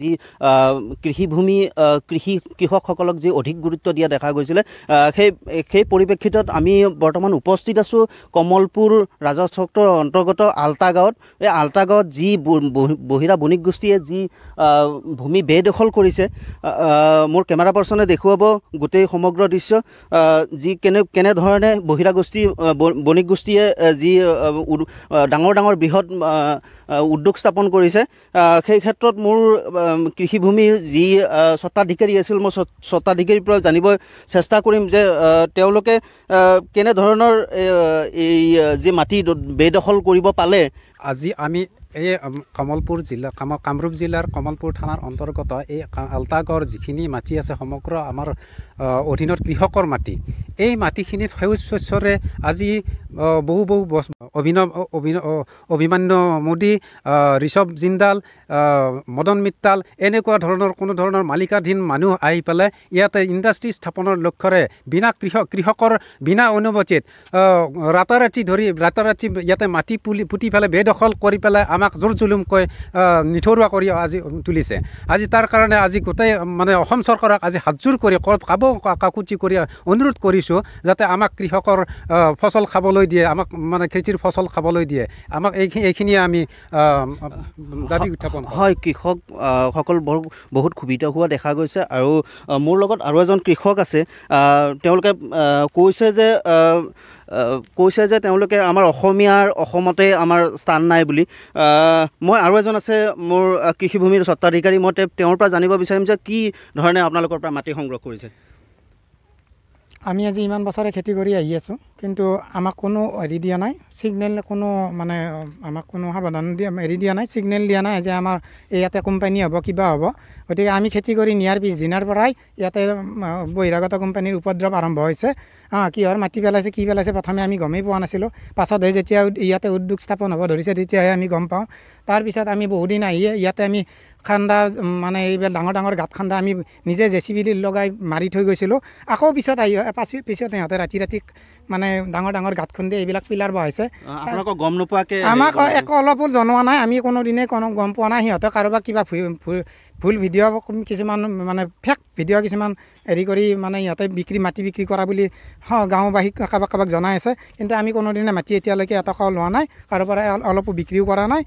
যি কৃষিভূমি কৃষি কৃষকসকলক যি অধিক গুৰুত্ব দিয়া দেখা গৈছিলে সেই সেই পৰিপ্ৰেক্ষিতত আমি বৰ্তমান উপস্থিত আছোঁ কমলপুৰ ৰাজহচক্ৰৰ অন্তৰ্গত আল্টা গাঁৱত এই আল্টা গাঁৱত যি বহিৰা বণিক গোষ্ঠীয়ে যি ভূমি বেদখল কৰিছে মোৰ কেমেৰা পাৰ্চনে দেখুৱাব গোটেই সমগ্ৰ দৃশ্য যি কেনে কেনেধৰণে বহিৰা গোষ্ঠী বণিক গোষ্ঠীয়ে যি ডাঙৰ ডাঙৰ বৃহৎ উদ্যোগ স্থাপন কৰিছে সেই ক্ষেত্ৰত মোৰ কৃষিভূমিৰ যি স্বত্বাধিকাৰী আছিল মই স্বত্বাধিকাৰীৰ পৰা জানিব চেষ্টা কৰিম যে তেওঁলোকে কেনেধৰণৰ এই যি মাটি বেদখল কৰিব পালে আজি আমি এই কমলপুৰ জিলা কাম কামৰূপ জিলাৰ কমলপুৰ থানাৰ অন্তৰ্গত এই আলতাগড় যিখিনি মাটি আছে সমগ্ৰ আমাৰ অধীনত কৃষকৰ মাটি এই মাটিখিনিত সেউজ শস্যৰে আজি বহু বহু বছ অভিনৱ অভিমান্য মোদী ঋষভ জিন্দাল মদন মিত্তাল এনেকুৱা ধৰণৰ কোনো ধৰণৰ মালিকাধীন মানুহ আহি পেলাই ইয়াতে ইণ্ডাষ্ট্ৰী স্থাপনৰ লক্ষ্যৰে বিনা কৃষক কৃষকৰ বিনা অনুমতিত ৰাতাৰাতি ধৰি ৰাতাৰাতি ইয়াতে মাটি পুলি পুতি পেলাই বেদখল কৰি পেলাই আমাক আমাক জোৰ জুলুমকৈ নিথৰুৱা কৰি আজি তুলিছে আজি তাৰ কাৰণে আজি গোটেই মানে অসম চৰকাৰক আজি হাতযোৰ কৰি কাব কাকুচি কৰি অনুৰোধ কৰিছোঁ যাতে আমাক কৃষকৰ ফচল খাবলৈ দিয়ে আমাক মানে খেতিৰ ফচল খাবলৈ দিয়ে আমাক এইখিনি এইখিনিয়ে আমি দাবী উত্থাপন হয় কৃষকসকল বৰ বহুত সুবিধা হোৱা দেখা গৈছে আৰু মোৰ লগত আৰু এজন কৃষক আছে তেওঁলোকে কৈছে যে কৈছে যে তেওঁলোকে আমাৰ অসমীয়াৰ অসমতে আমাৰ স্থান নাই বুলি মই আৰু এজন আছে মোৰ কৃষিভূমিৰ স্বত্বাধিকাৰী মই তেওঁৰ পৰা জানিব বিচাৰিম যে কি ধৰণে আপোনালোকৰ পৰা মাটি সংগ্ৰহ কৰিছে আমি আজি ইমান বছৰে খেতি কৰি আহি আছোঁ কিন্তু আমাক কোনো হেৰি দিয়া নাই ছিগনেল কোনো মানে আমাক কোনো সাৱধান দিয়া হেৰি দিয়া নাই ছিগনেল দিয়া নাই যে আমাৰ ইয়াতে কোম্পানী হ'ব কিবা হ'ব গতিকে আমি খেতি কৰি নিয়াৰ পিছদিনাৰ পৰাই ইয়াতে বহিৰাগত কোম্পানীৰ উপদ্ৰৱ আৰম্ভ হৈছে অঁ কিহৰ মাটি পেলাইছে কি পেলাইছে প্ৰথমে আমি গমেই পোৱা নাছিলোঁ পাছতহে যেতিয়া ইয়াতে উদ্যোগ স্থাপন হ'ব ধৰিছে তেতিয়াহে আমি গম পাওঁ তাৰপিছত আমি বহুদিন আহিয়ে ইয়াতে আমি খান্দা মানে এইবিলাক ডাঙৰ ডাঙৰ গাঁত খান্দা আমি নিজে জে চি বিলি লগাই মাৰি থৈ গৈছিলোঁ আকৌ পিছত আহি পাছত পিছত সিহঁতে ৰাতি ৰাতি মানে ডাঙৰ ডাঙৰ গাঁত খুন্দি এইবিলাক পিলাৰ বহাইছে গম নোপোৱাকৈ আমাক একো অলপো জনোৱা নাই আমি কোনোদিনে কোনো গম পোৱা নাই সিহঁতে কাৰোবাক কিবা ভুল ভিডিঅ' কিছুমান মানে ফেক ভিডিঅ' কিছুমান হেৰি কৰি মানে সিহঁতে বিক্ৰী মাটি বিক্ৰী কৰা বুলি হওঁ গাঁওবাসীক কাৰোবাক কাৰোবাক জনাই আছে কিন্তু আমি কোনোদিনে মাটি এতিয়ালৈকে এটকাও লোৱা নাই কাৰোবাৰ অলপো বিক্ৰীও কৰা নাই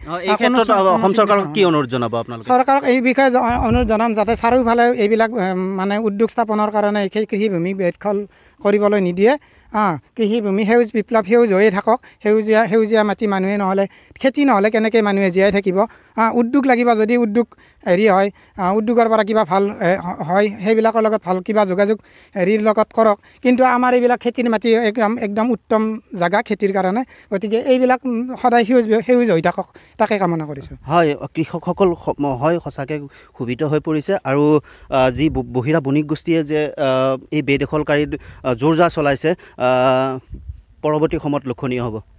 চৰকাৰক চৰকাৰক এই বিষয়ে অনুৰোধ জনাম যাতে চাৰিওফালে এইবিলাক মানে উদ্যোগ স্থাপনৰ কাৰণে সেই কৃষিভূমি বেদখল কৰিবলৈ নিদিয়ে অঁ কৃষিভূমি সেউজ বিপ্লৱ সেউজ হৈয়ে থাকক সেউজীয়া সেউজীয়া মাটি মানুহে নহ'লে খেতি নহ'লে কেনেকৈ মানুহে জীয়াই থাকিব অঁ উদ্যোগ লাগিব যদি উদ্যোগ হেৰি হয় উদ্যোগৰ পৰা কিবা ভাল হয় সেইবিলাকৰ লগত ভাল কিবা যোগাযোগ হেৰিৰ লগত কৰক কিন্তু আমাৰ এইবিলাক খেতিৰ মাটি একদম একদম উত্তম জেগা খেতিৰ কাৰণে গতিকে এইবিলাক সদায় সেউজ সেউজ হৈ থাকক তাকে কামনা কৰিছোঁ হয় কৃষকসকল হয় সঁচাকৈ সুবিধ হৈ পৰিছে আৰু যি বহিৰা বণিক গোষ্ঠীয়ে যে এই বেদখলকাৰী জোৰ জা চলাইছে পৰৱৰ্তী সময়ত লক্ষণীয় হ'ব